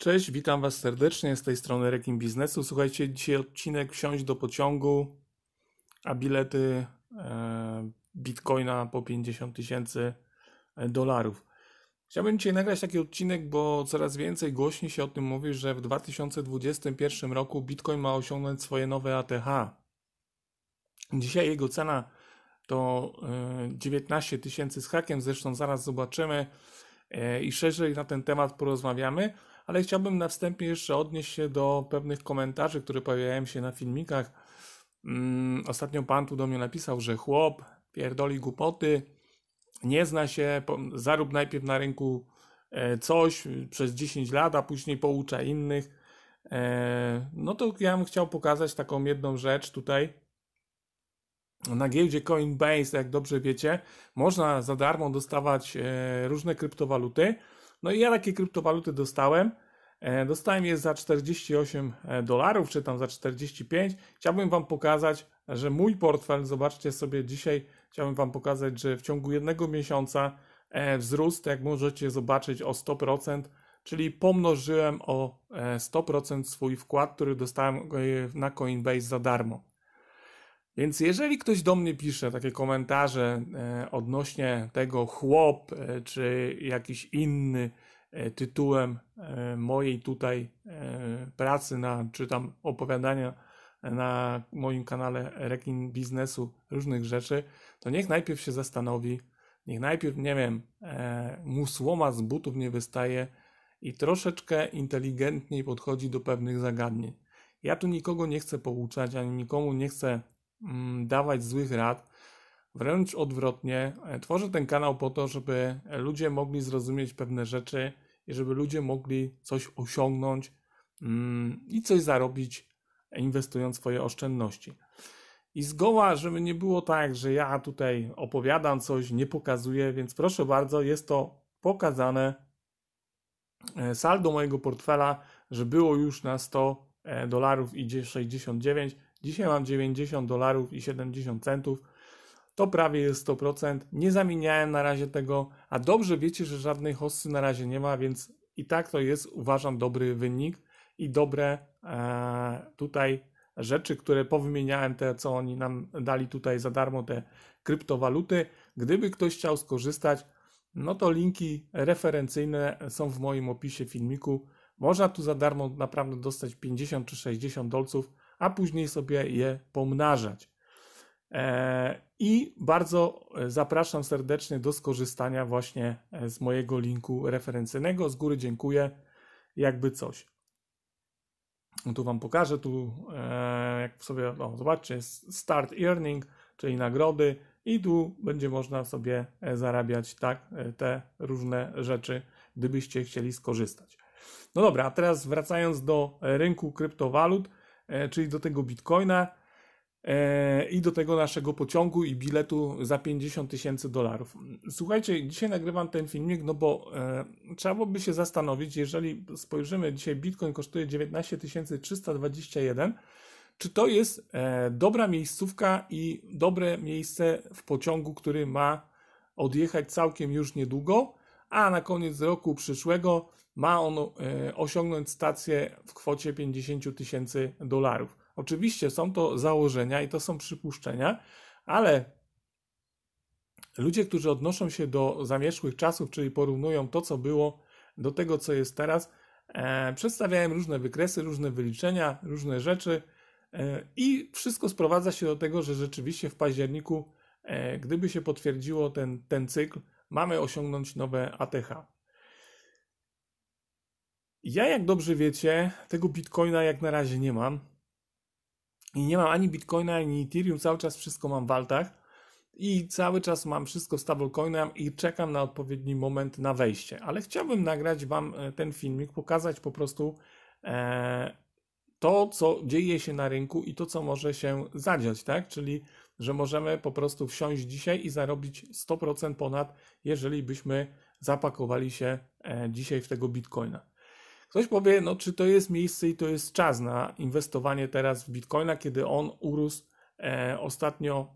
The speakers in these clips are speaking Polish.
Cześć, witam Was serdecznie z tej strony Rekin Biznesu. Słuchajcie, dzisiaj odcinek wsiąść do pociągu, a bilety e, bitcoina po 50 tysięcy e, dolarów. Chciałbym dzisiaj nagrać taki odcinek, bo coraz więcej głośniej się o tym mówi, że w 2021 roku bitcoin ma osiągnąć swoje nowe ATH. Dzisiaj jego cena to 19 e, tysięcy z hakiem, zresztą zaraz zobaczymy e, i szerzej na ten temat porozmawiamy ale chciałbym na wstępie jeszcze odnieść się do pewnych komentarzy, które pojawiają się na filmikach. Mm, ostatnio pan tu do mnie napisał, że chłop pierdoli głupoty, nie zna się, zarób najpierw na rynku e, coś przez 10 lat, a później poucza innych. E, no to ja bym chciał pokazać taką jedną rzecz tutaj. Na giełdzie Coinbase, jak dobrze wiecie, można za darmo dostawać e, różne kryptowaluty. No i ja takie kryptowaluty dostałem. E, dostałem je za 48 e, dolarów, czy tam za 45. Chciałbym Wam pokazać, że mój portfel, zobaczcie sobie dzisiaj, chciałbym Wam pokazać, że w ciągu jednego miesiąca e, wzrósł, jak możecie zobaczyć, o 100%, czyli pomnożyłem o 100% swój wkład, który dostałem na Coinbase za darmo. Więc jeżeli ktoś do mnie pisze takie komentarze e, odnośnie tego chłop, e, czy jakiś inny e, tytułem mojej tutaj pracy na, czy tam opowiadania na moim kanale Rekin Biznesu różnych rzeczy, to niech najpierw się zastanowi, niech najpierw, nie wiem, mu słoma z butów nie wystaje i troszeczkę inteligentniej podchodzi do pewnych zagadnień. Ja tu nikogo nie chcę pouczać, ani nikomu nie chcę Mm, dawać złych rad. Wręcz odwrotnie, e, tworzę ten kanał po to, żeby ludzie mogli zrozumieć pewne rzeczy i żeby ludzie mogli coś osiągnąć mm, i coś zarobić, inwestując swoje oszczędności. I zgoła, żeby nie było tak, że ja tutaj opowiadam coś, nie pokazuję, więc proszę bardzo, jest to pokazane. E, saldo mojego portfela, że było już na 100 e, dolarów i 69, Dzisiaj mam 90 dolarów i 70 centów. To prawie jest 100%. Nie zamieniałem na razie tego, a dobrze wiecie, że żadnej hossy na razie nie ma, więc i tak to jest, uważam, dobry wynik i dobre e, tutaj rzeczy, które powymieniałem, te co oni nam dali tutaj za darmo, te kryptowaluty. Gdyby ktoś chciał skorzystać, no to linki referencyjne są w moim opisie filmiku. Można tu za darmo naprawdę dostać 50 czy 60 dolców a później sobie je pomnażać. E, I bardzo e, zapraszam serdecznie do skorzystania właśnie e, z mojego linku referencyjnego. Z góry dziękuję, jakby coś. Tu Wam pokażę, tu jak sobie, o, zobaczcie, jest start earning, czyli nagrody i tu będzie można sobie zarabiać tak te różne rzeczy, gdybyście chcieli skorzystać. No dobra, a teraz wracając do rynku kryptowalut, E, czyli do tego bitcoina e, i do tego naszego pociągu i biletu za 50 tysięcy dolarów. Słuchajcie, dzisiaj nagrywam ten filmik, no bo e, trzeba byłoby się zastanowić, jeżeli spojrzymy, dzisiaj bitcoin kosztuje 19 321, czy to jest dobra miejscówka i dobre miejsce w pociągu, który ma odjechać całkiem już niedługo, a na koniec roku przyszłego ma on e, osiągnąć stację w kwocie 50 tysięcy dolarów. Oczywiście są to założenia i to są przypuszczenia, ale ludzie, którzy odnoszą się do zamierzchłych czasów, czyli porównują to, co było, do tego, co jest teraz, e, przedstawiałem różne wykresy, różne wyliczenia, różne rzeczy e, i wszystko sprowadza się do tego, że rzeczywiście w październiku, e, gdyby się potwierdziło ten, ten cykl, mamy osiągnąć nowe ATH. Ja, jak dobrze wiecie, tego bitcoina jak na razie nie mam. I nie mam ani bitcoina, ani Ethereum, cały czas wszystko mam w waltach. I cały czas mam wszystko stablecoinem i czekam na odpowiedni moment na wejście. Ale chciałbym nagrać Wam e, ten filmik, pokazać po prostu e, to, co dzieje się na rynku i to, co może się zadziać, tak? Czyli że możemy po prostu wsiąść dzisiaj i zarobić 100% ponad, jeżeli byśmy zapakowali się e, dzisiaj w tego bitcoina. Ktoś powie, no czy to jest miejsce i to jest czas na inwestowanie teraz w bitcoina, kiedy on urósł e, ostatnio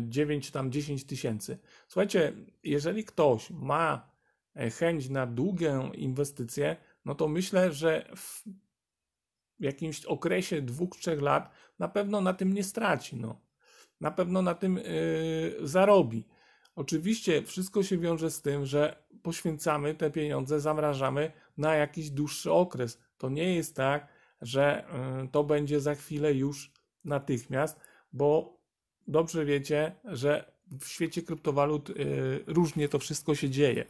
9 e, tam 10 tysięcy. Słuchajcie, jeżeli ktoś ma chęć na długą inwestycję, no to myślę, że w jakimś okresie 2-3 lat na pewno na tym nie straci. No na pewno na tym y, zarobi. Oczywiście wszystko się wiąże z tym, że poświęcamy te pieniądze, zamrażamy na jakiś dłuższy okres. To nie jest tak, że y, to będzie za chwilę już natychmiast, bo dobrze wiecie, że w świecie kryptowalut y, różnie to wszystko się dzieje.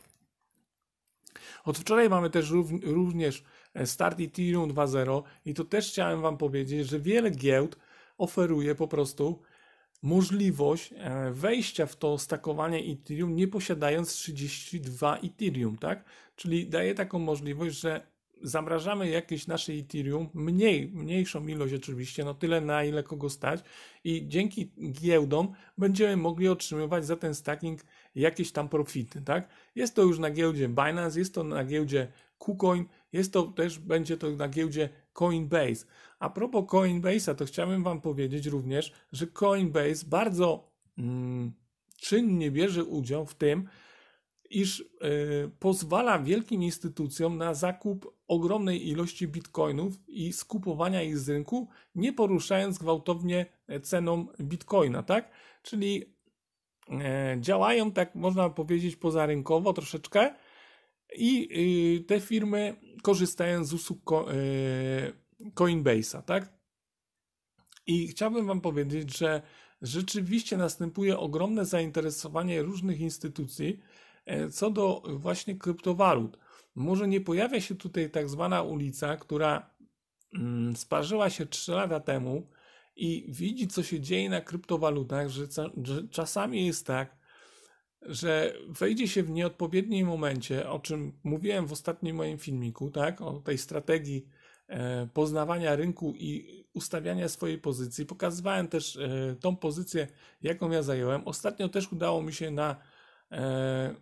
Od wczoraj mamy też również e, start Ethereum 2.0 i to też chciałem Wam powiedzieć, że wiele giełd oferuje po prostu możliwość e, wejścia w to stakowanie Ethereum nie posiadając 32 Ethereum, tak? Czyli daje taką możliwość, że zamrażamy jakieś nasze Ethereum, mniej, mniejszą ilość oczywiście, no tyle na ile kogo stać i dzięki giełdom będziemy mogli otrzymywać za ten stacking jakieś tam profity, tak? Jest to już na giełdzie Binance, jest to na giełdzie KuCoin, jest to też, będzie to na giełdzie Coinbase. A propos Coinbase'a, to chciałbym Wam powiedzieć również, że Coinbase bardzo mm, czynnie bierze udział w tym, iż y, pozwala wielkim instytucjom na zakup ogromnej ilości bitcoinów i skupowania ich z rynku, nie poruszając gwałtownie ceną bitcoina, tak? Czyli y, działają, tak można powiedzieć, pozarynkowo troszeczkę, i y, te firmy korzystają z usług y, Coinbase'a, tak? I chciałbym Wam powiedzieć, że rzeczywiście następuje ogromne zainteresowanie różnych instytucji e, co do właśnie kryptowalut. Może nie pojawia się tutaj tak zwana ulica, która mm, sparzyła się 3 lata temu i widzi, co się dzieje na kryptowalutach, że, że czasami jest tak, że wejdzie się w nieodpowiednim momencie, o czym mówiłem w ostatnim moim filmiku, tak, o tej strategii e, poznawania rynku i ustawiania swojej pozycji. Pokazywałem też e, tą pozycję, jaką ja zająłem. Ostatnio też udało mi się na e,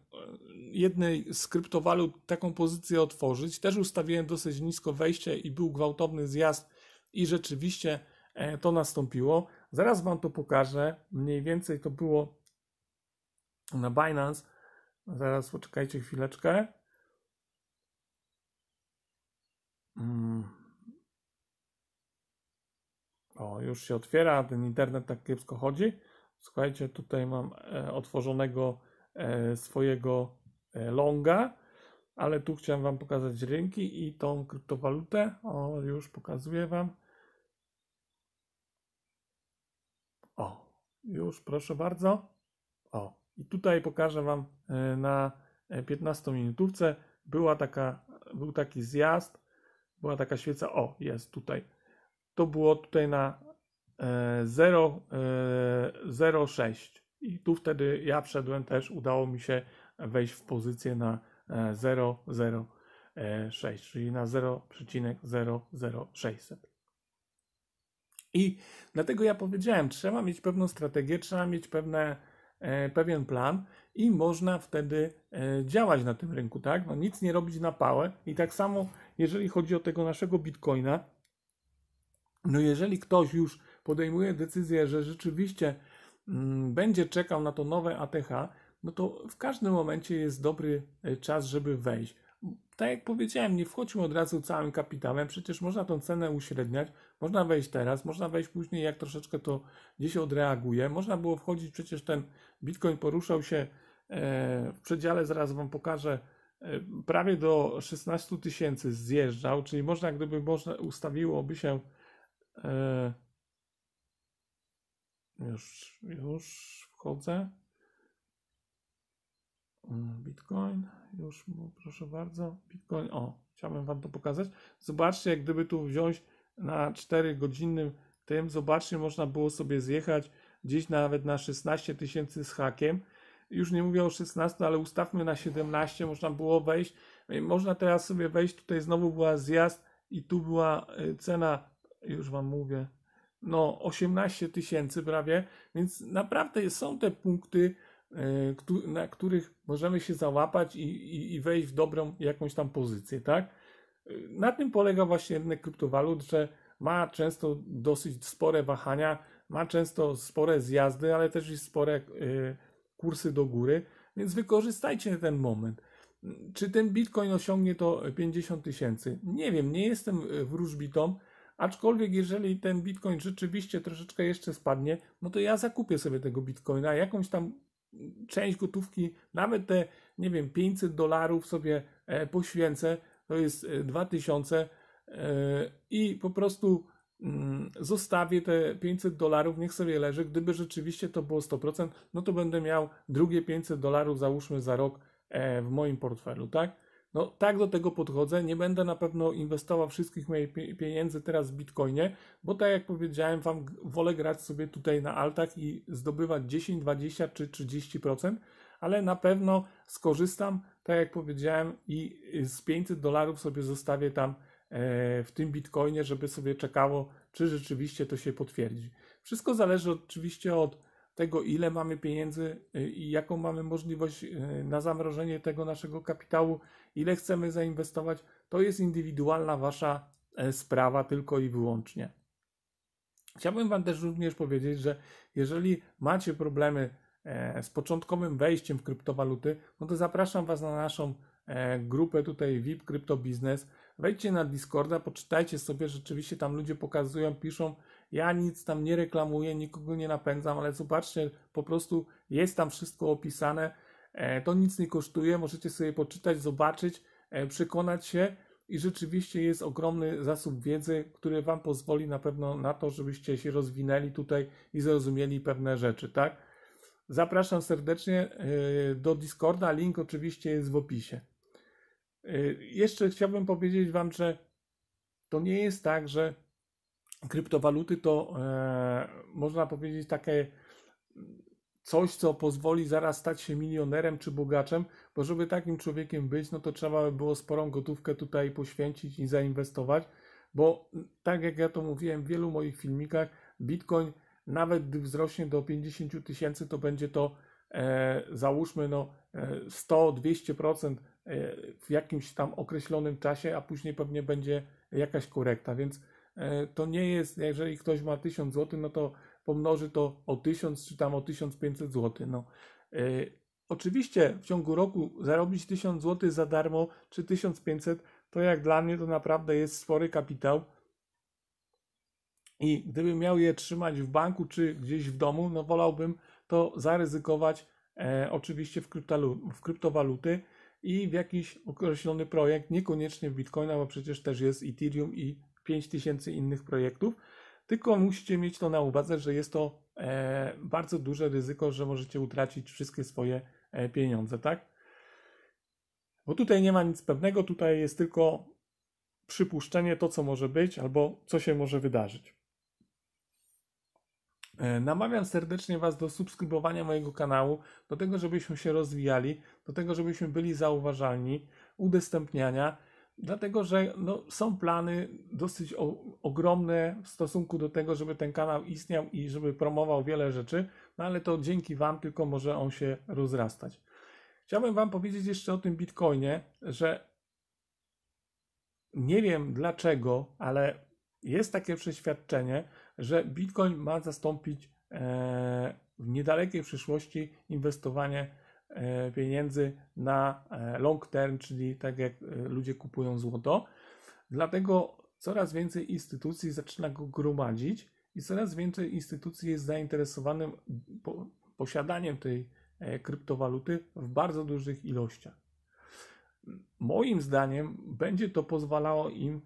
jednej z kryptowalut taką pozycję otworzyć. Też ustawiłem dosyć nisko wejście i był gwałtowny zjazd i rzeczywiście to nastąpiło. Zaraz Wam to pokażę. Mniej więcej to było na Binance. Zaraz poczekajcie chwileczkę. Mm. O, już się otwiera, ten internet tak kiepsko chodzi. Słuchajcie, tutaj mam e, otworzonego e, swojego e, longa, ale tu chciałem Wam pokazać rynki i tą kryptowalutę. O, już pokazuję Wam. O, już proszę bardzo. O, i tutaj pokażę Wam e, na 15 e, minutówce. Była taka, był taki zjazd, była taka świeca, o jest tutaj. To było tutaj na 0,06 e, i tu wtedy ja wszedłem też, udało mi się wejść w pozycję na 0,06, czyli na 0,00600. I dlatego ja powiedziałem, trzeba mieć pewną strategię, trzeba mieć pewne E, pewien plan i można wtedy e, działać na tym rynku, tak? No, nic nie robić na pałę. I tak samo, jeżeli chodzi o tego naszego bitcoina, no jeżeli ktoś już podejmuje decyzję, że rzeczywiście mm, będzie czekał na to nowe ATH, no to w każdym momencie jest dobry e, czas, żeby wejść tak jak powiedziałem, nie wchodźmy od razu całym kapitałem, przecież można tą cenę uśredniać, można wejść teraz, można wejść później, jak troszeczkę to gdzieś odreaguje. Można było wchodzić, przecież ten Bitcoin poruszał się e, w przedziale, zaraz Wam pokażę, e, prawie do 16 tysięcy zjeżdżał, czyli można, gdyby można, ustawiłoby się e, już, już wchodzę. Bitcoin, już proszę bardzo, Bitcoin, o, chciałbym Wam to pokazać. Zobaczcie, jak gdyby tu wziąć na 4 godzinnym tym, zobaczcie, można było sobie zjechać gdzieś nawet na 16 tysięcy z hakiem. Już nie mówię o 16, ale ustawmy na 17, można było wejść. Można teraz sobie wejść, tutaj znowu była zjazd i tu była y, cena, już Wam mówię, no 18 tysięcy prawie, więc naprawdę są te punkty, Y, na których możemy się załapać i, i, i, wejść w dobrą jakąś tam pozycję, tak? Y, na tym polega właśnie rynek kryptowalut, że ma często dosyć spore wahania, ma często spore zjazdy, ale też i spore y, kursy do góry, więc wykorzystajcie ten moment. Czy ten bitcoin osiągnie to 50 tysięcy? Nie wiem, nie jestem wróżbitą, Aczkolwiek, jeżeli ten bitcoin rzeczywiście troszeczkę jeszcze spadnie, no to ja zakupię sobie tego bitcoina, jakąś tam część gotówki, nawet te, nie wiem, 500 dolarów sobie e, poświęcę, to jest 2000 e, e, i po prostu mm, zostawię te 500 dolarów, niech sobie leży. Gdyby rzeczywiście to było 100%, no to będę miał drugie 500 dolarów, załóżmy za rok w moim portfelu, tak? No tak do tego podchodzę. Nie będę na pewno inwestował wszystkich moich pieniędzy teraz w bitcoinie, bo tak jak powiedziałem wam, wolę grać sobie tutaj na altach i zdobywać 10, 20 czy 30%, ale na pewno skorzystam, tak jak powiedziałem, i z 500 dolarów sobie zostawię tam e, w tym bitcoinie, żeby sobie czekało, czy rzeczywiście to się potwierdzi. Wszystko zależy oczywiście od tego, ile mamy pieniędzy y, i jaką mamy możliwość y, na zamrożenie tego naszego kapitału, ile chcemy zainwestować, to jest indywidualna Wasza e, sprawa tylko i wyłącznie. Chciałbym Wam też również powiedzieć, że jeżeli macie problemy e, z początkowym wejściem w kryptowaluty, no to zapraszam Was na naszą e, grupę tutaj VIP Crypto Business. Wejdźcie na Discorda, poczytajcie sobie, rzeczywiście tam ludzie pokazują, piszą ja nic tam nie reklamuję, nikogo nie napędzam, ale zobaczcie, po prostu jest tam wszystko opisane. E, to nic nie kosztuje, możecie sobie poczytać, zobaczyć, e, przekonać się i rzeczywiście jest ogromny zasób wiedzy, który Wam pozwoli na pewno na to, żebyście się rozwinęli tutaj i zrozumieli pewne rzeczy, tak? Zapraszam serdecznie e, do Discorda, link oczywiście jest w opisie. Jeszcze chciałbym powiedzieć Wam, że to nie jest tak, że kryptowaluty to e, można powiedzieć takie coś, co pozwoli zaraz stać się milionerem czy bogaczem, bo żeby takim człowiekiem być, no to trzeba by było sporą gotówkę tutaj poświęcić i zainwestować, bo tak jak ja to mówiłem w wielu moich filmikach, Bitcoin nawet gdy wzrośnie do 50 tysięcy, to będzie to e, załóżmy no 100-200% e, e, w jakimś tam określonym czasie, a później pewnie będzie jakaś korekta, więc E, to nie jest, jeżeli ktoś ma 1000 zł, no to pomnoży to o 1000 czy tam o 1500 zł. No. E, oczywiście w ciągu roku zarobić 1000 zł za darmo czy 1500 to jak dla mnie to naprawdę jest spory kapitał. I gdybym miał je trzymać w banku czy gdzieś w domu, no wolałbym to zaryzykować e, oczywiście w, w kryptowaluty i w jakiś określony projekt, niekoniecznie w Bitcoina, bo przecież też jest Ethereum i 5000 innych projektów, tylko musicie mieć to na uwadze, że jest to e, bardzo duże ryzyko, że możecie utracić wszystkie swoje e, pieniądze, tak? Bo tutaj nie ma nic pewnego, tutaj jest tylko przypuszczenie to, co może być albo co się może wydarzyć. E, namawiam serdecznie Was do subskrybowania mojego kanału, do tego, żebyśmy się rozwijali, do tego, żebyśmy byli zauważalni, udostępniania. Dlatego, że no, są plany dosyć o, ogromne w stosunku do tego, żeby ten kanał istniał i żeby promował wiele rzeczy, no ale to dzięki Wam tylko może on się rozrastać. Chciałbym Wam powiedzieć jeszcze o tym Bitcoinie, że nie wiem dlaczego, ale jest takie przeświadczenie, że Bitcoin ma zastąpić e, w niedalekiej przyszłości inwestowanie E, pieniędzy na e, long term, czyli tak jak e, ludzie kupują złoto. Dlatego coraz więcej instytucji zaczyna go gromadzić i coraz więcej instytucji jest zainteresowanym posiadaniem tej kryptowaluty w bardzo dużych ilościach. Moim zdaniem będzie to pozwalało im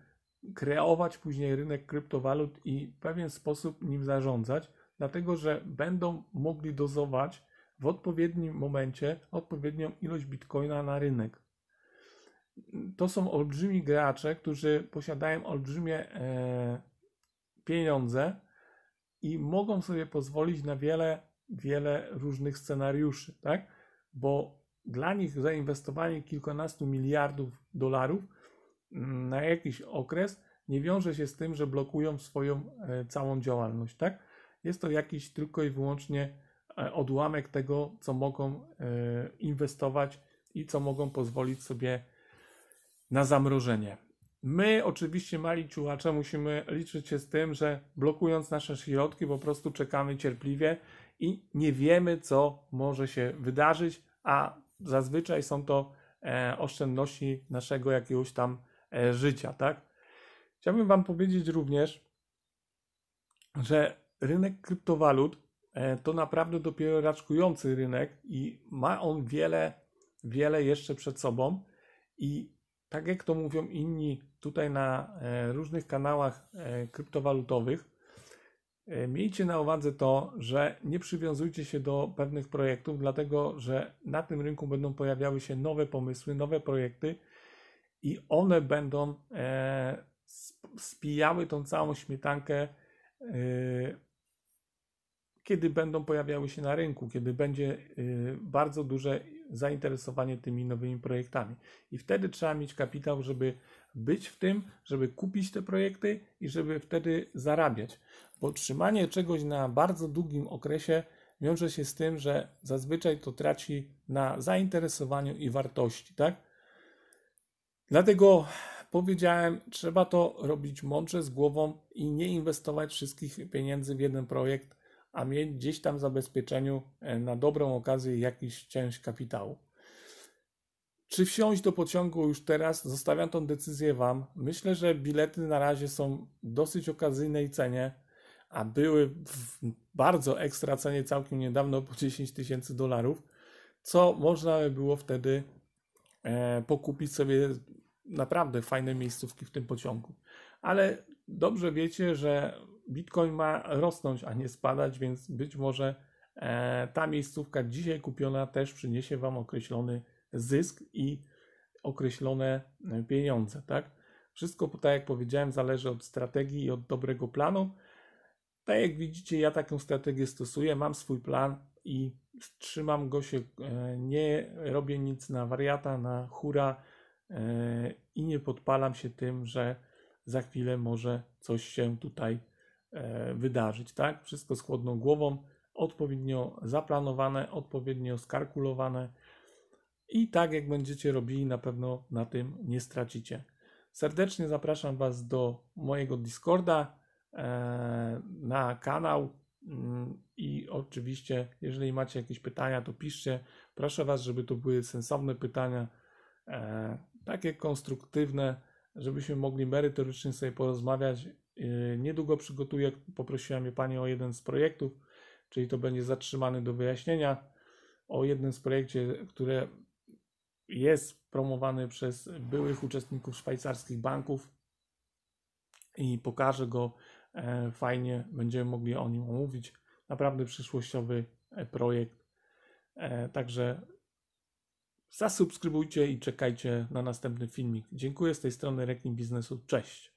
kreować później rynek kryptowalut i w pewien sposób nim zarządzać, dlatego że będą mogli dozować w odpowiednim momencie odpowiednią ilość bitcoina na rynek. To są olbrzymi gracze, którzy posiadają olbrzymie e, pieniądze i mogą sobie pozwolić na wiele, wiele różnych scenariuszy, tak? Bo dla nich zainwestowanie kilkunastu miliardów dolarów mm, na jakiś okres nie wiąże się z tym, że blokują swoją e, całą działalność, tak? Jest to jakiś tylko i wyłącznie E, odłamek tego, co mogą e, inwestować i co mogą pozwolić sobie na zamrożenie. My, oczywiście, mali ciułacze, musimy liczyć się z tym, że blokując nasze środki, po prostu czekamy cierpliwie i nie wiemy, co może się wydarzyć, a zazwyczaj są to e, oszczędności naszego jakiegoś tam życia, tak? Chciałbym Wam powiedzieć również, że rynek kryptowalut E, to naprawdę dopiero raczkujący rynek i ma on wiele, wiele jeszcze przed sobą. I tak jak to mówią inni tutaj na e, różnych kanałach e, kryptowalutowych, miejcie na uwadze to, że nie przywiązujcie się do pewnych projektów, dlatego że na tym rynku będą pojawiały się nowe pomysły, nowe projekty i one będą spijały tą całą śmietankę kiedy będą pojawiały się na rynku, kiedy będzie y, bardzo duże zainteresowanie tymi nowymi projektami. I wtedy trzeba mieć kapitał, żeby być w tym, żeby kupić te projekty i żeby wtedy zarabiać. Bo trzymanie czegoś na bardzo długim okresie wiąże się z tym, że zazwyczaj to traci na zainteresowaniu i wartości, tak? Dlatego powiedziałem, trzeba to robić mądrze z głową i nie inwestować wszystkich pieniędzy w jeden projekt, a mieć gdzieś tam w zabezpieczeniu e, na dobrą okazję jakiś część kapitału. Czy wsiąść do pociągu już teraz? Zostawiam tą decyzję Wam. Myślę, że bilety na razie są w dosyć okazyjnej cenie, a były w bardzo ekstra cenie całkiem niedawno po 10 tysięcy dolarów, co można by było wtedy e, pokupić sobie naprawdę fajne miejscówki w tym pociągu. Ale dobrze wiecie, że Bitcoin ma rosnąć, a nie spadać, więc być może e, ta miejscówka dzisiaj kupiona też przyniesie Wam określony zysk i określone e, pieniądze, tak? Wszystko, tak jak powiedziałem, zależy od strategii i od dobrego planu. Tak jak widzicie, ja taką strategię stosuję, mam swój plan i trzymam go się, e, nie robię nic na wariata, na hura i nie podpalam się tym, że za chwilę może coś się tutaj E, wydarzyć, tak? Wszystko z chłodną głową, odpowiednio zaplanowane, odpowiednio skalkulowane i tak jak będziecie robili, na pewno na tym nie stracicie. Serdecznie zapraszam Was do mojego Discorda, e, na kanał mm, i oczywiście, jeżeli macie jakieś pytania, to piszcie. Proszę Was, żeby to były sensowne pytania, e, takie konstruktywne, żebyśmy mogli merytorycznie sobie porozmawiać Yy, niedługo przygotuję, poprosiła mnie Pani o jeden z projektów, czyli to będzie zatrzymany do wyjaśnienia, o jednym z projektów, które jest promowany przez byłych uczestników szwajcarskich banków i pokażę go e, fajnie, będziemy mogli o nim omówić. Naprawdę przyszłościowy e, projekt. E, także zasubskrybujcie i czekajcie na następny filmik. Dziękuję z tej strony Rekin Biznesu. Cześć!